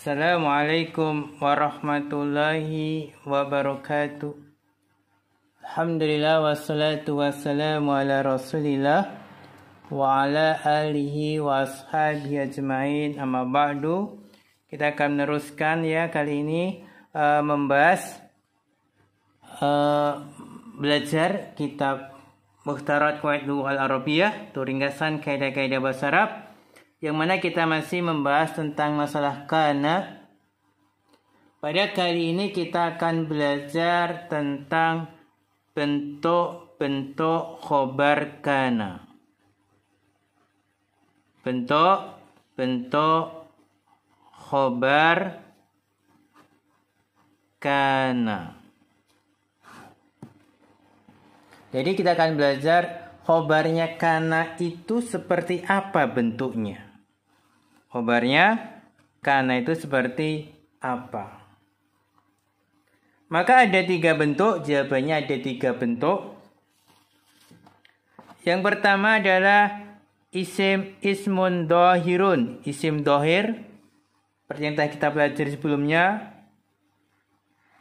Assalamualaikum warahmatullahi wabarakatuh. Alhamdulillah wassalatu wassalamu ala rasulillah wa ala alihi wa ashabihi ajma'in amma ba'du. Kita akan meneruskan ya kali ini uh, membahas uh, belajar kitab Mukhtarat Kuwait al Arabiyah, itu kaidah-kaidah bahasa Arab yang mana kita masih membahas tentang masalah kana. Pada kali ini kita akan belajar tentang bentuk-bentuk khobar kana. Bentuk-bentuk khobar kana. Jadi kita akan belajar khobarnya kana itu seperti apa bentuknya. Khobarnya karena itu seperti apa? Maka ada tiga bentuk, jawabannya ada tiga bentuk. Yang pertama adalah isim ismun dohirun, isim dohir. Seperti yang kita pelajari sebelumnya.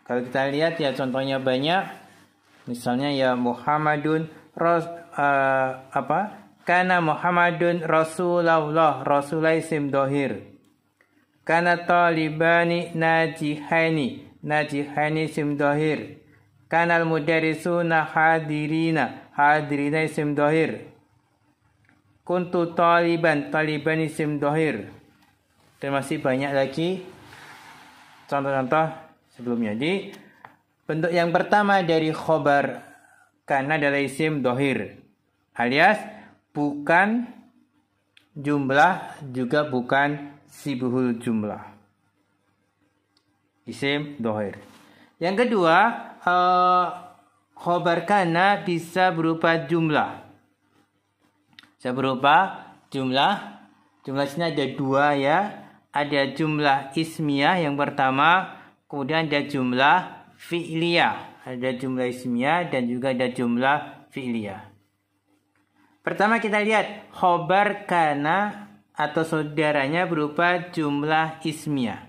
Kalau kita lihat ya contohnya banyak. Misalnya ya Muhammadun Ros, uh, apa karena Muhammadun Rasulullah Rasulai Sim dohir. Karena talibani najihani najihani sim dohir. Karena al-mudarisuna hadirina hadirina sim dohir. Kuntu taliban taliban sim dohir. Dan masih banyak lagi contoh-contoh sebelumnya. Jadi bentuk yang pertama dari khobar karena adalah isim dohir alias bukan jumlah juga bukan sibuhul jumlah isim dohir yang kedua uh, khobar kana bisa berupa jumlah bisa berupa jumlah jumlah sini ada dua ya ada jumlah ismiyah yang pertama kemudian ada jumlah fi'liyah ada jumlah ismiyah dan juga ada jumlah fi'liyah Pertama kita lihat khobar kana atau saudaranya berupa jumlah ismia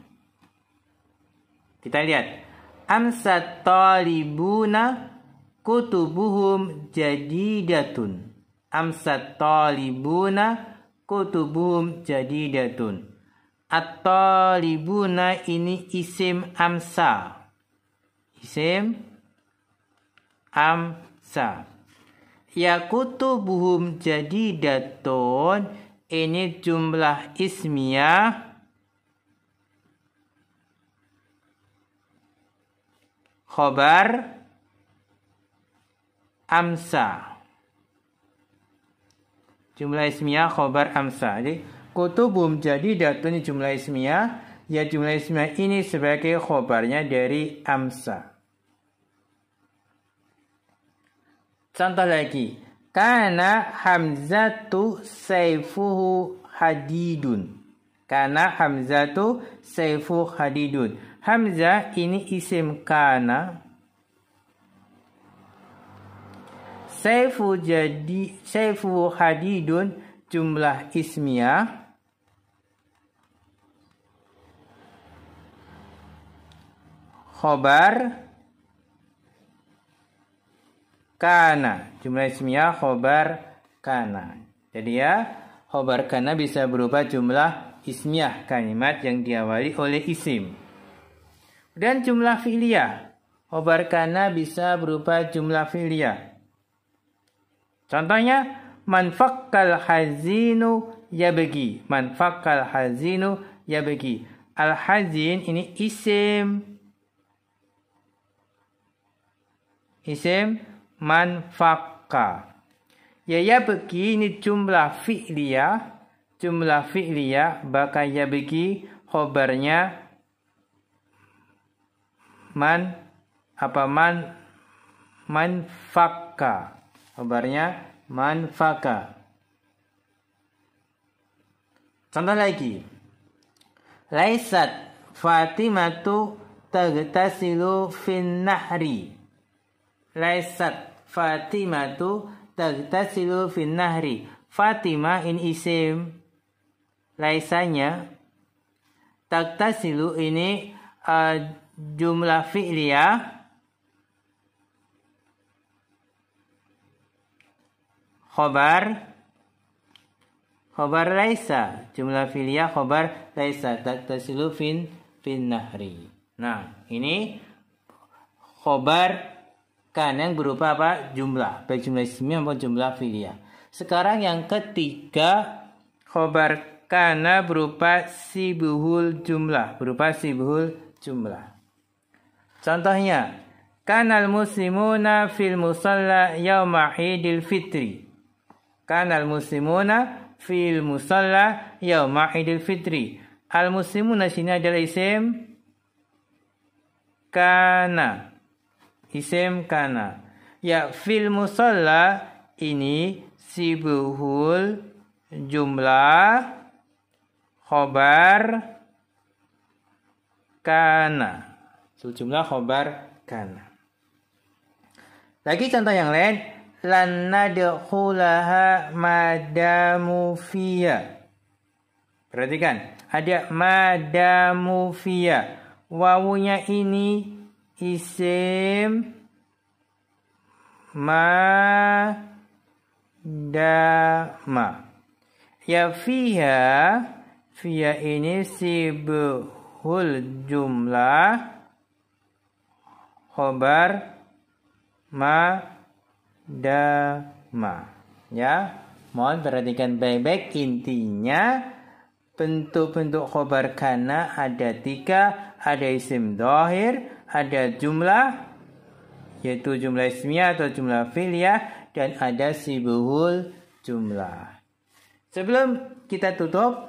Kita lihat amsat talibuna kutubuhum datun Amsat talibuna kutubuhum jadidatun. At-talibuna ini isim amsa. Isim amsa. Ya jadi datun ini jumlah ismiyah khobar amsa jumlah ismiyah khobar amsa jadi kutubum jadi datun jumlah ismiyah ya jumlah ismiyah ini sebagai khobarnya dari amsa Contoh lagi. Karena Hamzatu saifuhu hadidun. Karena Hamzatu saifu hadidun. Hamzah ini isim kana. Saifu jadi saifu hadidun jumlah ismiyah. Khobar kana jumlah ismiyah khobar kana jadi ya khobar kana bisa berupa jumlah ismiyah kalimat yang diawali oleh isim dan jumlah filia khobar kana bisa berupa jumlah filia. contohnya manfakal hazinu ya bagi manfakal hazinu ya bagi al hazin ini isim isim man ya ya beki ini jumlah fi'liya. Jumlah fi'liya bakal ya beki khobarnya man apa man man fakka. Khobarnya man Contoh lagi. Laisat Fatimatu tagtasilu fin nahri. Laisat Fatimatu tagtasilu fin nahri. Fatimah in isim laisanya tagtasilu ini uh, jumlah fi'liyah khobar khobar laisa jumlah filia khobar laisa taktasilu fin fin nahri nah ini khobar kan yang berupa apa jumlah baik jumlah ismi maupun jumlah filia. sekarang yang ketiga khobar kana berupa sibuhul jumlah berupa sibuhul jumlah contohnya kanal muslimuna fil musalla yauma idil fitri kanal muslimuna fil musalla yauma idil fitri al muslimuna sini adalah isim kana isim kana ya fil musalla ini sibuhul jumlah khobar kana Sejumlah khobar kana lagi contoh yang lain lan nadkhulaha madamu perhatikan ada madamu wawunya ini isim madama ya fiha fiha ini sibul jumlah khobar madama ya mohon perhatikan baik-baik intinya bentuk-bentuk khobar kana ada tiga, ada isim dohir, ada jumlah, yaitu jumlah ismiyah atau jumlah filia dan ada sibuhul jumlah. Sebelum kita tutup,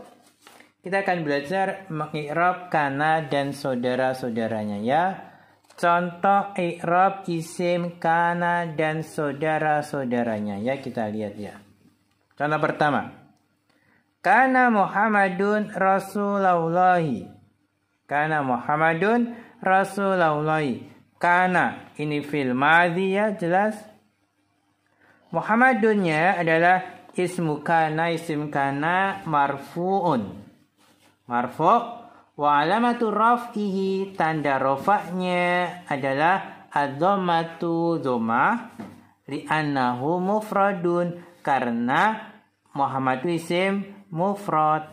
kita akan belajar mengikrob kana dan saudara-saudaranya ya. Contoh ikrob isim kana dan saudara-saudaranya ya kita lihat ya. Contoh pertama. Karena Muhammadun Rasulullahi. karena Muhammadun Rasulullahi. karena ini fil madhi ya jelas. Muhammadunnya adalah ismu kana isim kana marfuun. Marfu wa alamatu raf'ihi tanda rafa'nya adalah adzamatu dzoma li'annahu mufradun karena Muhammad isim mufrad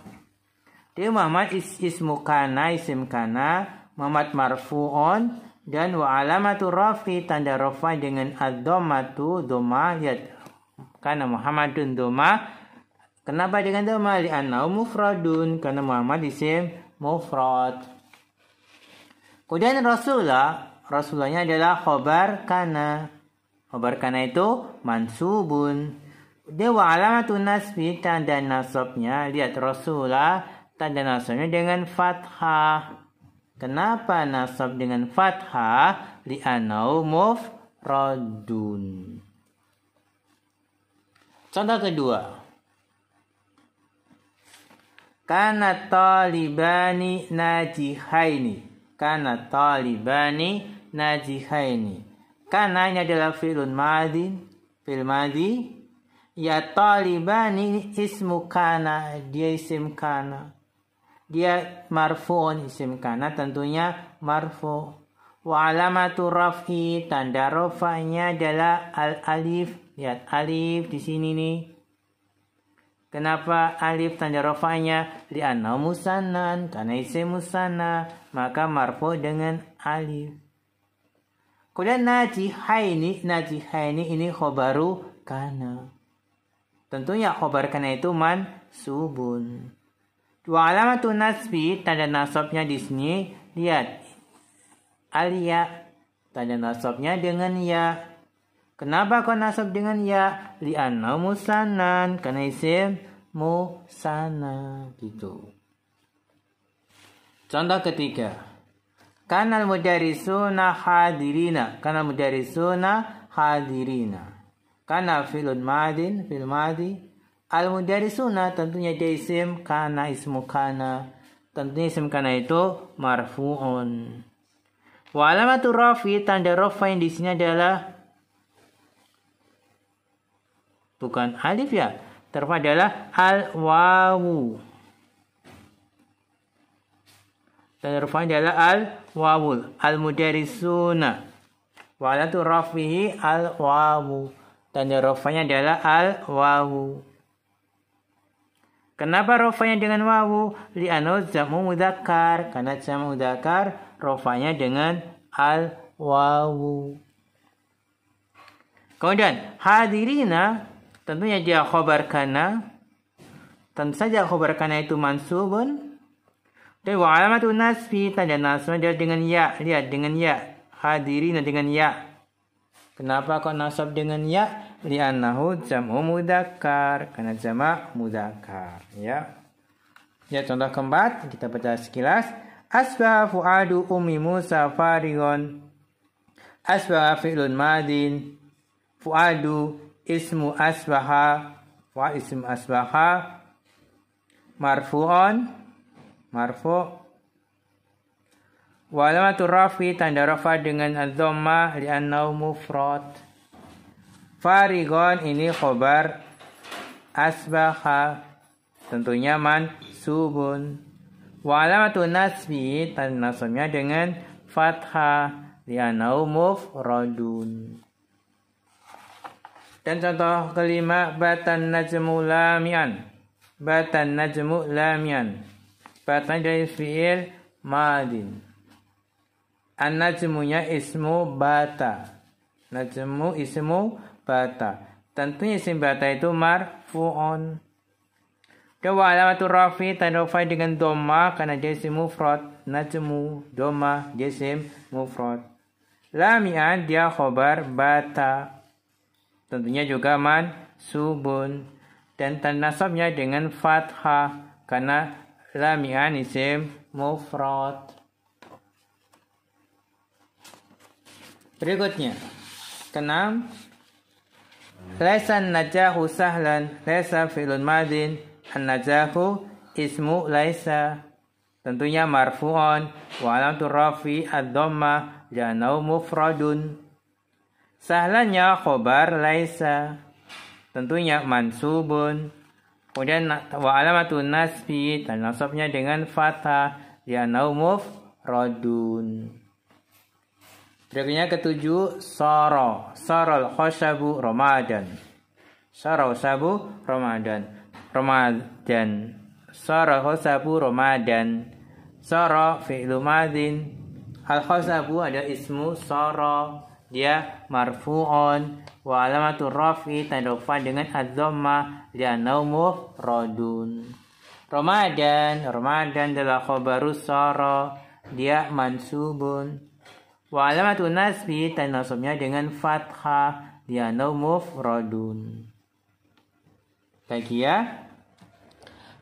di Muhammad is ismu kana isim kana Muhammad marfu'un dan wa alamatu rafi tanda rafa dengan ad-dhammatu dhamma ya karena Muhammadun dhamma kenapa dengan dhamma li mufradun karena Muhammad isim mufrad kemudian Rasulullah Rasulullahnya adalah khobar kana khobar kana itu mansubun dia wa alamatun nasbi tanda nasabnya lihat rasulah tanda nasabnya dengan fathah kenapa nasab dengan fathah Li muf mufradun contoh kedua karena talibani najihaini karena talibani najihaini karena ini adalah fi'lun madin fi'l madin ya talibani ismu kana dia isim kana dia marfu'un isim kana tentunya marfu wa alamatu raf'i tanda rofanya adalah al alif lihat alif di sini nih Kenapa alif tanda rofanya li'anna musannan karena isim musanna maka marfu dengan alif. Kemudian najihaini najihaini ini khobaru kana. Tentunya khobarkannya itu man mansubun. Wa alamatun nasbi tanda nasabnya di sini lihat alia tanda nasabnya dengan ya. Kenapa kau nasab dengan ya? Li'anna musanan karena isim musana gitu. Contoh ketiga. Kanal mudarisuna hadirina. Kanal mudarisuna hadirina. Karena filun madin, fil madi. Al sunnah tentunya dia isim karena ismu kana. Tentunya isim karena itu marfu'un. Wa alamatu rafi tanda rafa yang di sini adalah bukan alif ya. Terfa adalah al wawu. Tanda rafa adalah al wawul al mudarisuna. Wa alamatu rafihi al wawu. Tanda rofanya adalah al wawu. Kenapa rofanya dengan wawu? Li'ano jamu mudakar. Karena jamu mudakar rofanya dengan al wawu. Kemudian hadirina tentunya dia khobar karena Tentu saja khobar karena itu mansubun. Dan wa alamatun tanya tanda nasfi dia dengan ya. Lihat dengan ya. Hadirina dengan ya. Kenapa kau nasab dengan ya? Li'annahu jam'u mudakar. Karena jamah mudakar. Ya. Ya contoh keempat kita baca sekilas. asbah fu'adu ummi Musa farigon. Asbah fi'lun madin. Fu'adu ismu asbaha. Wa ismu asbaha. Marfu'on. Marfu'. Wa alamatu rafi tanda rafa dengan li li'annau mufrad. Farigon ini khobar asbaha tentunya man subun. Wa alamatu nasbi tanda nasbnya dengan fathah li'annau mufradun. Dan contoh kelima batan najmu lamian. Batan najmu lamian. Batan dari fi'il madin. An-najmunya ismu bata. Najmu ismu bata. Tentunya isim bata itu marfu'un. Kewa alamatu rafi tadofai dengan doma karena dia isim mufrad. Najmu doma dia isim mufrad. Lamian dia khobar bata. Tentunya juga man subun. Dan tanda dengan fathah karena lamian isim mufrad. Berikutnya, keenam Laisa najahu sahlan, laisa fi'lun madin, an-najahu ismu laisa. Tentunya marfuon, wa tu rafi ad-dhamma janau mufradun. Sahlannya khobar laisa. Tentunya mansubun. Kemudian wa alamatu nasbi dan nasabnya dengan fathah li'annahu mufradun. Fi'ilnya ketujuh soro. Sorol khosabu Ramadan. soro sabu Ramadan. Ramadan. soro khosabu Ramadan. Soro fi'lu madin. Al khosabu ada ismu soro. Dia marfu'un wa alamatul rafi Tandofa dengan dia li'anau rodun. Ramadan, Ramadan adalah khobaru soro. Dia mansubun Wa alamatu nasbi tanasumnya dengan fathah ya, naumuf mufradun. Baik ya.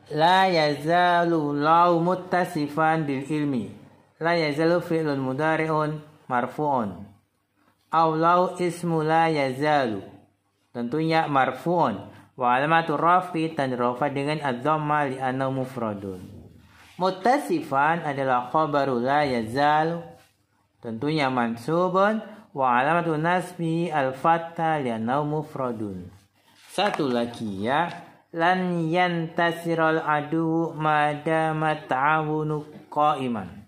La yazalu lau muttasifan bil ilmi. La yazalu fi'lun mudari'un marfu'un. Au lau ismu la yazalu. Tentunya marfu'un. Wa alamatu rafi tan rafa dengan adzamma lianau mufradun. Muttasifan adalah khabaru la yazalu tentunya mansubun wa alamatu nasbi al fatah li mufradun satu lagi ya lan yantasiral adu madama ta'awunu qa'iman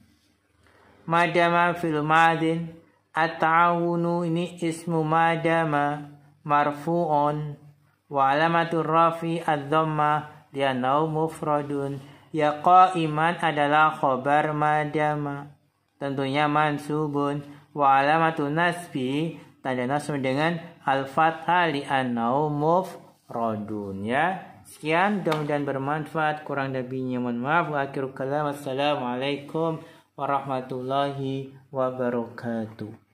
madama fil madin at ini ismu madama marfu'un wa alamatu rafi ad-dhamma li'annahu mufradun ya qa'iman adalah khobar madama tentunya mansubun wa alamatun nasbi tanda nasb dengan al fathah li annau mufradun ya sekian mudah-mudahan bermanfaat kurang lebihnya mohon maaf akhir kalam assalamualaikum warahmatullahi wabarakatuh